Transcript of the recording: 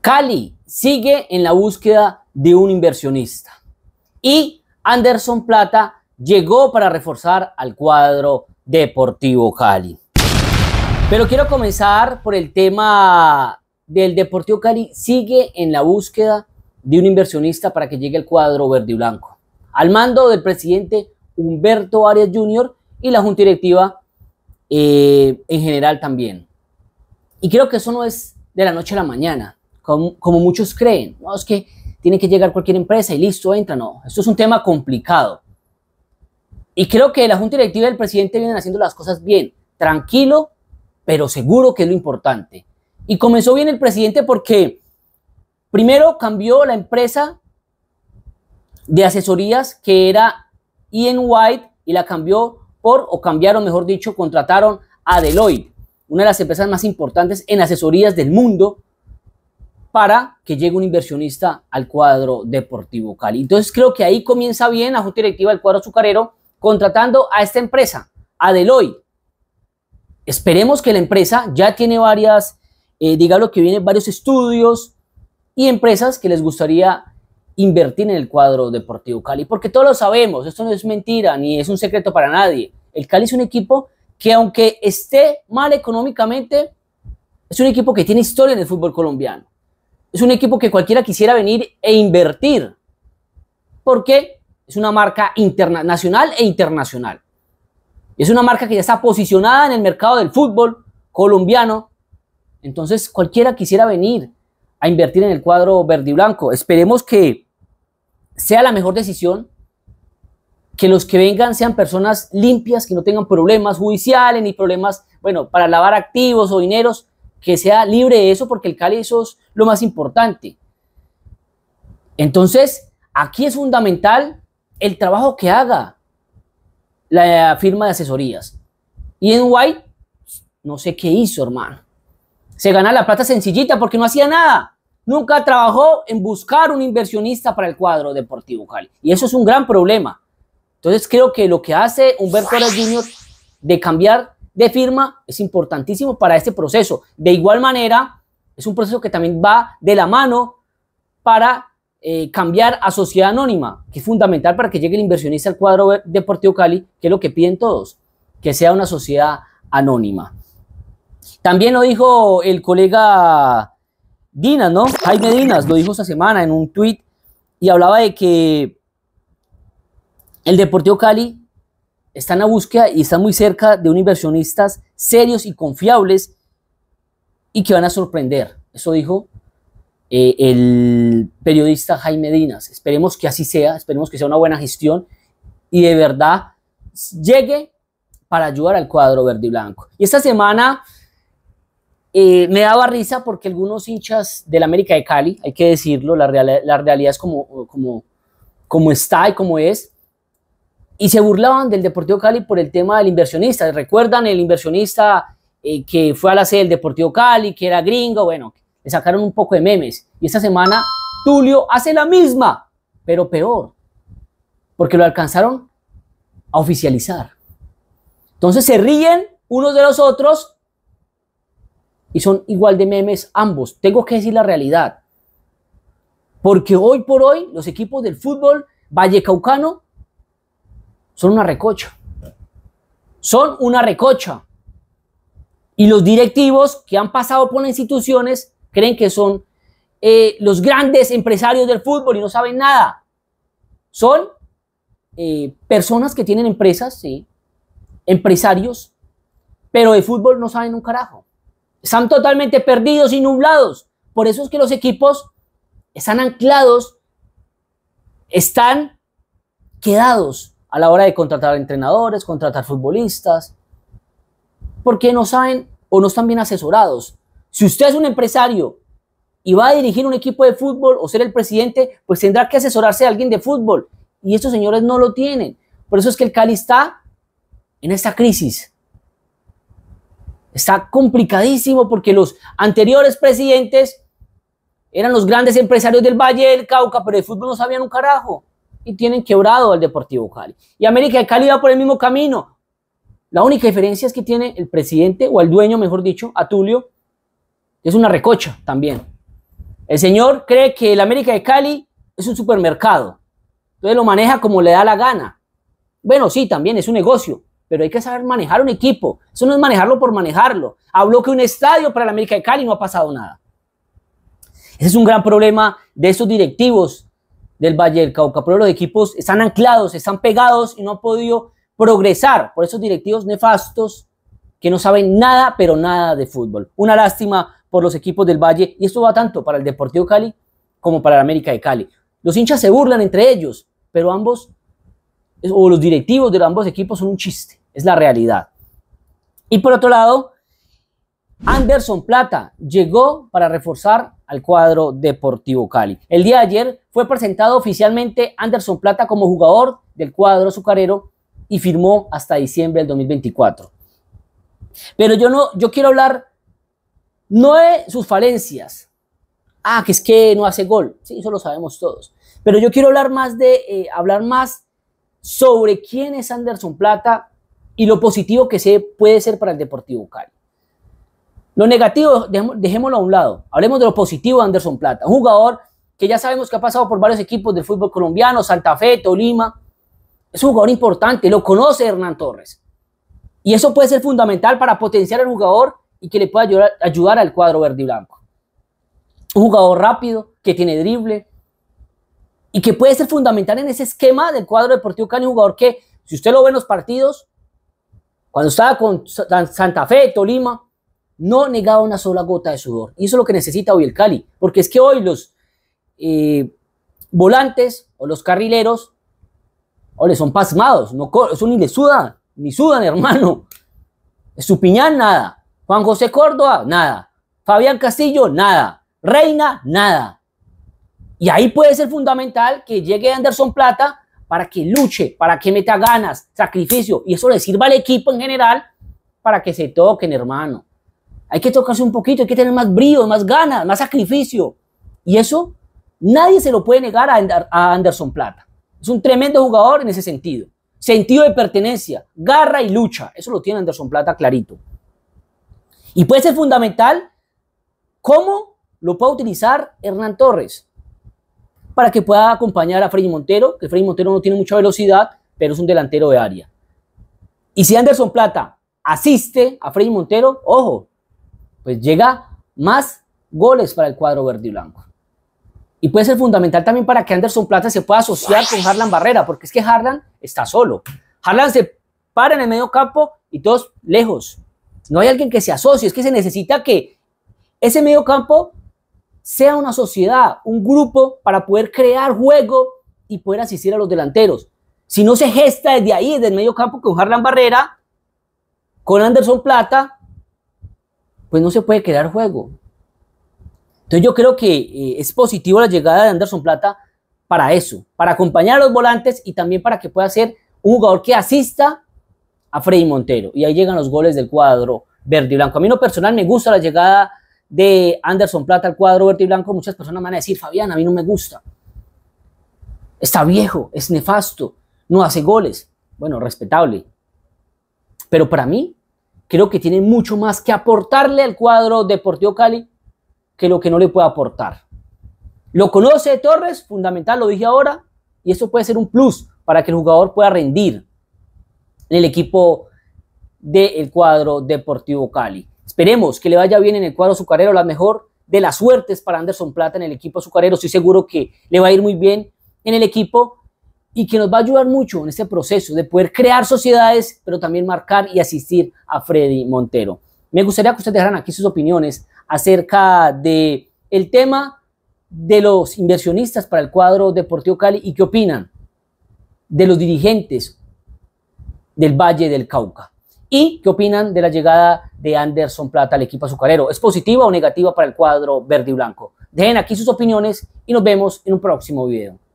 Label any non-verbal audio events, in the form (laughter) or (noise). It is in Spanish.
Cali sigue en la búsqueda de un inversionista y Anderson Plata llegó para reforzar al cuadro Deportivo Cali. Pero quiero comenzar por el tema del Deportivo Cali. Sigue en la búsqueda de un inversionista para que llegue el cuadro verde y blanco. Al mando del presidente Humberto Arias Jr. y la junta directiva eh, en general también. Y creo que eso no es de la noche a la mañana como, muchos creen. No, es que tiene que llegar cualquier empresa y listo, entra. No, esto es un tema complicado. Y creo que la Junta Directiva y el presidente vienen haciendo las cosas bien, tranquilo, pero seguro que es lo importante. Y comenzó bien el presidente porque primero cambió la empresa de asesorías que era Ian White y la cambió por, o cambiaron, mejor dicho, contrataron a Deloitte, una de las empresas más importantes en asesorías del mundo, para que llegue un inversionista al cuadro Deportivo Cali. Entonces creo que ahí comienza bien la Junta Directiva del cuadro azucarero contratando a esta empresa, a Esperemos que la empresa ya tiene varias, eh, lo que viene, varios estudios y empresas que les gustaría invertir en el cuadro Deportivo Cali, porque todos lo sabemos, esto no es mentira ni es un secreto para nadie. El Cali es un equipo que aunque esté mal económicamente, es un equipo que tiene historia en el fútbol colombiano. Es un equipo que cualquiera quisiera venir e invertir, porque es una marca internacional e internacional. Es una marca que ya está posicionada en el mercado del fútbol colombiano, entonces cualquiera quisiera venir a invertir en el cuadro verde y blanco. Esperemos que sea la mejor decisión, que los que vengan sean personas limpias, que no tengan problemas judiciales ni problemas, bueno, para lavar activos o dineros, que sea libre de eso, porque el Cali eso es lo más importante. Entonces, aquí es fundamental el trabajo que haga la firma de asesorías. Y en White, no sé qué hizo, hermano. Se gana la plata sencillita porque no hacía nada. Nunca trabajó en buscar un inversionista para el cuadro deportivo Cali. Y eso es un gran problema. Entonces creo que lo que hace Humberto Torres Jr. de cambiar de firma es importantísimo para este proceso. De igual manera, es un proceso que también va de la mano para eh, cambiar a sociedad anónima, que es fundamental para que llegue el inversionista al cuadro Deportivo Cali, que es lo que piden todos, que sea una sociedad anónima. También lo dijo el colega Dinas, ¿no? Jaime Dinas lo dijo esta semana en un tuit y hablaba de que el Deportivo Cali están a búsqueda y están muy cerca de inversionistas serios y confiables y que van a sorprender. Eso dijo eh, el periodista Jaime Dinas. Esperemos que así sea, esperemos que sea una buena gestión y de verdad llegue para ayudar al cuadro verde y blanco. Y esta semana eh, me daba risa porque algunos hinchas del América de Cali, hay que decirlo, la, realidad es como, como, como está y como es, y se burlaban del Deportivo Cali por el tema del inversionista. ¿Recuerdan el inversionista eh, que fue a la sede del Deportivo Cali, que era gringo? Bueno, le sacaron un poco de memes. Y esta semana Tulio hace la misma, pero peor, porque lo alcanzaron a oficializar. Entonces se ríen unos de los otros y son igual de memes ambos. Tengo que decir la realidad. Porque hoy por hoy los equipos del fútbol vallecaucano son una recocha. Son una recocha. Y los directivos que han pasado por las instituciones creen que son eh, los grandes empresarios del fútbol y no saben nada. Son eh, personas que tienen empresas, sí, empresarios, pero de fútbol no saben un carajo. Están totalmente perdidos y nublados. Por eso es que los equipos están anclados, están quedados a la hora de contratar entrenadores, contratar futbolistas, porque no saben o no están bien asesorados. Si usted es un empresario y va a dirigir un equipo de fútbol o ser el presidente, pues tendrá que asesorarse a alguien de fútbol. Y estos señores no lo tienen. Por eso es que el Cali está en esta crisis. Está complicadísimo porque los anteriores presidentes eran los grandes empresarios del Valle del Cauca, pero de fútbol no sabían un carajo tienen quebrado al Deportivo Cali. Y América de Cali va por el mismo camino. La única diferencia es que tiene el presidente, o el dueño, mejor dicho, a Tulio, es una recocha también. El señor cree que el América de Cali es un supermercado. Entonces lo maneja como le da la gana. Bueno, sí, también es un negocio, pero hay que saber manejar un equipo. Eso no es manejarlo por manejarlo. hablo que un estadio para el América de Cali no ha pasado nada. Ese es un gran problema de esos directivos del Valle del Cauca. Pero los equipos están anclados, están pegados y no han podido progresar por esos directivos nefastos que no saben nada, pero nada de fútbol. Una lástima por los equipos del Valle y esto va tanto para el Deportivo Cali como para el América de Cali. Los hinchas se burlan entre ellos, pero ambos, o los directivos de ambos equipos son un chiste, es la realidad. Y por otro lado, Anderson Plata llegó para reforzar al cuadro Deportivo Cali. El día de ayer fue presentado oficialmente Anderson Plata como jugador del cuadro azucarero y firmó hasta diciembre del 2024. Pero yo no, yo quiero hablar no de sus falencias. Ah, que es que no hace gol. Sí, eso lo sabemos todos. Pero yo quiero hablar más de, eh, hablar más sobre quién es Anderson Plata y lo positivo que se puede ser para el Deportivo Cali. Lo negativo, dejémoslo a un lado. Hablemos de lo positivo de Anderson Plata. Un jugador que ya sabemos que ha pasado por varios equipos del fútbol colombiano, Santa Fe, Tolima. Es un jugador importante, lo conoce Hernán Torres. Y eso puede ser fundamental para potenciar al jugador y que le pueda ayudar, al cuadro verde y blanco. Un jugador rápido, que tiene drible y que puede ser fundamental en ese esquema del cuadro deportivo Cali, un jugador que, si usted lo ve en los partidos, cuando estaba con Santa Fe, Tolima, no negaba una sola gota de sudor. Y eso es lo que necesita hoy el Cali, porque es que hoy los eh, volantes o los carrileros, les son pasmados, no eso ni le sudan, ni sudan, (laughs) hermano. Su piñal, nada. Juan José Córdoba, nada. Fabián Castillo, nada. Reina, nada. Y ahí puede ser fundamental que llegue Anderson Plata para que luche, para que meta ganas, sacrificio, y eso le sirva al equipo en general para que se toquen, hermano. Hay que tocarse un poquito, hay que tener más brío, más ganas, más sacrificio. Y eso nadie se lo puede negar a Anderson Plata. Es un tremendo jugador en ese sentido. Sentido de pertenencia, garra y lucha. Eso lo tiene Anderson Plata clarito. Y puede ser fundamental cómo lo puede utilizar Hernán Torres para que pueda acompañar a Freddy Montero, que Freddy Montero no tiene mucha velocidad, pero es un delantero de área. Y si Anderson Plata asiste a Freddy Montero, ojo, pues llega más goles para el cuadro verde y blanco. Y puede ser fundamental también para que Anderson Plata se pueda asociar con Harlan Barrera, porque es que Harlan está solo. Harlan se para en el medio campo y todos lejos. No hay alguien que se asocie, es que se necesita que ese medio campo sea una sociedad, un grupo para poder crear juego y poder asistir a los delanteros. Si no se gesta desde ahí, desde el medio campo, con Harlan Barrera, con Anderson Plata, pues no se puede quedar juego. Entonces yo creo que eh, es positivo la llegada de Anderson Plata para eso, para acompañar a los volantes y también para que pueda ser un jugador que asista a Freddy Montero. Y ahí llegan los goles del cuadro verde y blanco. A mí no personal me gusta la llegada de Anderson Plata al cuadro verde y blanco. Muchas personas me van a decir, Fabián, a mí no me gusta. Está viejo, es nefasto, no hace goles. Bueno, respetable. Pero para mí creo que tiene mucho más que aportarle al cuadro Deportivo Cali que lo que no le puede aportar. Lo conoce Torres, fundamental, lo dije ahora, y eso puede ser un plus para que el jugador pueda rendir en el equipo del cuadro Deportivo Cali. Esperemos que le vaya bien en el cuadro azucarero, la mejor de las suertes para Anderson Plata en el equipo azucarero. Estoy seguro que le va a ir muy bien en el equipo y que nos va a ayudar mucho en este proceso de poder crear sociedades, pero también marcar y asistir a Freddy Montero. Me gustaría que ustedes dejaran aquí sus opiniones acerca de el tema de los inversionistas para el cuadro Deportivo Cali y qué opinan de los dirigentes del Valle del Cauca. ¿Y qué opinan de la llegada de Anderson Plata al equipo azucarero? ¿Es positiva o negativa para el cuadro verde y blanco? Dejen aquí sus opiniones y nos vemos en un próximo video.